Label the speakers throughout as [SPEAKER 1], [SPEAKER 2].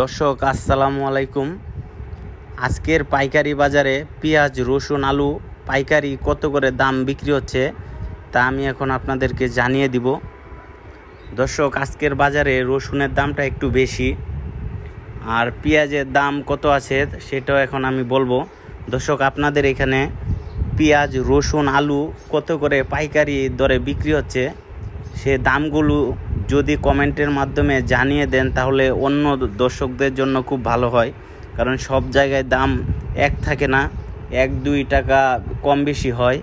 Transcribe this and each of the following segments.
[SPEAKER 1] দর্শক আসসালামু আলাইকুম আজকের পাইকারি বাজারে পেঁয়াজ রসুন আলু পাইকারি কত করে দাম বিক্রি হচ্ছে তা আমি এখন আপনাদেরকে জানিয়ে দিব দর্শক আজকের বাজারে রসুনের দামটা একটু বেশি আর পেঁয়াজের দাম কত আছে সেটাও এখন আমি বলবো দর্শক আপনাদের এখানে পেঁয়াজ রসুন আলু কত করে পাইকারি দরে বিক্রি হচ্ছে সে দামগুলো যদি কমেন্টের মাধ্যমে জানিয়ে দেন তাহলে অন্য দর্শকদের জন্য খুব ভালো হয় কারণ সব জায়গায় দাম এক থাকে না এক দুই টাকা কম বেশি হয়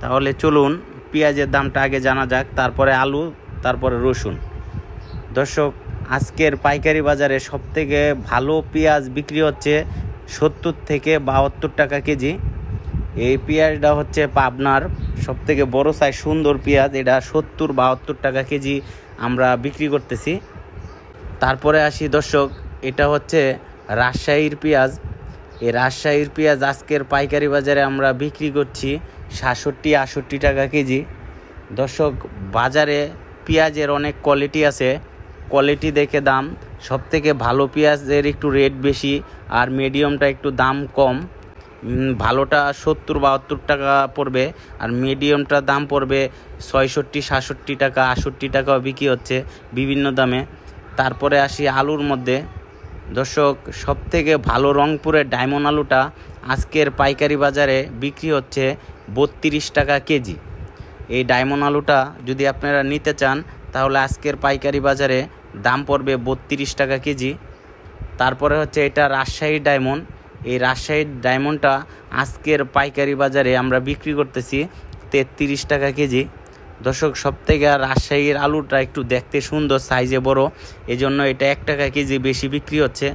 [SPEAKER 1] তাহলে চলুন পেঁয়াজের দামটা আগে জানা যাক তারপরে আলু তারপরে রসুন দর্শক আজকের পাইকারি বাজারে সবথেকে ভালো পেঁয়াজ বিক্রি হচ্ছে সত্তর থেকে বাহাত্তর টাকা কেজি এই পেঁয়াজটা হচ্ছে পাবনার সব থেকে বড়ো সাইজ সুন্দর পেঁয়াজ এটা সত্তর বাহাত্তর টাকা কেজি আমরা বিক্রি করতেছি তারপরে আসি দর্শক এটা হচ্ছে রাজশাহীর পেঁয়াজ এই রাজশাহীর পেঁয়াজ আজকের পাইকারি বাজারে আমরা বিক্রি করছি সাতষট্টি আষট্টি টাকা কেজি দর্শক বাজারে পেঁয়াজের অনেক কোয়ালিটি আছে কোয়ালিটি দেখে দাম সব থেকে ভালো পেঁয়াজের একটু রেট বেশি আর মিডিয়ামটা একটু দাম কম ভালোটা সত্তর বাহাত্তর টাকা পড়বে আর মিডিয়ামটার দাম পড়বে ছয়ষট্টি সাতষট্টি টাকা আষট্টি টাকাও বিক্রি হচ্ছে বিভিন্ন দামে তারপরে আসি আলুর মধ্যে দর্শক সবথেকে ভালো রংপুরের ডায়মন্ড আলুটা আজকের পাইকারি বাজারে বিক্রি হচ্ছে বত্রিশ টাকা কেজি এই ডায়মন্ড আলুটা যদি আপনারা নিতে চান তাহলে আজকের পাইকারি বাজারে দাম পড়বে বত্রিশ টাকা কেজি তারপরে হচ্ছে এটা রাজশাহী ডায়মন্ড এই রাজশাহীর ডায়মন্ডটা আজকের পাইকারি বাজারে আমরা বিক্রি করতেছি তেত্রিশ টাকা কেজি দর্শক সব থেকে রাজশাহীর আলুটা একটু দেখতে সুন্দর সাইজে বড় এজন্য এটা এক টাকা কেজি বেশি বিক্রি হচ্ছে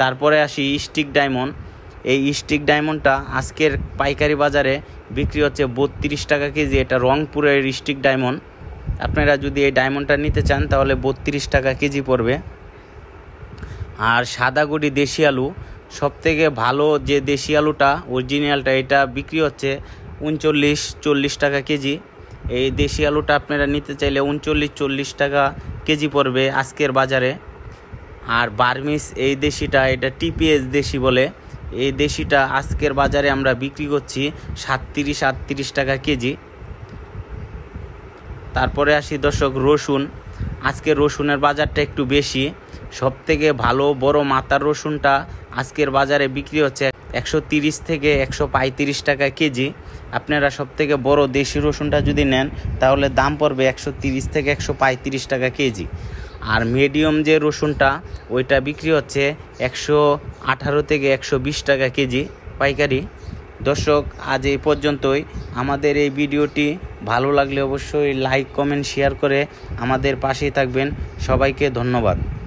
[SPEAKER 1] তারপরে আসি স্টিক ডায়মন্ড এই স্টিক ডায়মন্ডটা আজকের পাইকারি বাজারে বিক্রি হচ্ছে বত্রিশ টাকা কেজি এটা রংপুরের স্টিক ডায়মন্ড আপনারা যদি এই ডায়মন্ডটা নিতে চান তাহলে বত্রিশ টাকা কেজি পড়বে আর সাদা গুটি দেশি আলু সবথেকে ভালো যে দেশি আলুটা অরিজিনালটা এটা বিক্রি হচ্ছে উনচল্লিশ চল্লিশ টাকা কেজি এই দেশি আলুটা আপনারা নিতে চাইলে উনচল্লিশ চল্লিশ টাকা কেজি পড়বে আজকের বাজারে আর বার্মিস এই দেশিটা এটা টিপিএস দেশি বলে এই দেশিটা আজকের বাজারে আমরা বিক্রি করছি সাতত্রিশ আটত্রিশ টাকা কেজি তারপরে আসি দর্শক রসুন আজকে রসুনের বাজারটা একটু বেশি সব থেকে ভালো বড় মাথার রসুনটা আজকের বাজারে বিক্রি হচ্ছে একশো তিরিশ থেকে একশো পঁয়ত্রিশ টাকা কেজি আপনারা সব থেকে বড় দেশি রসুনটা যদি নেন তাহলে দাম পড়বে একশো তিরিশ থেকে একশো পঁয়ত্রিশ টাকা কেজি আর মিডিয়াম যে রসুনটা ওইটা বিক্রি হচ্ছে একশো আঠারো থেকে একশো বিশ টাকা কেজি পাইকারি দর্শক আজ এই পর্যন্তই আমাদের এই ভিডিওটি ভালো লাগলে অবশ্যই লাইক কমেন্ট শেয়ার করে আমাদের পাশেই থাকবেন সবাইকে ধন্যবাদ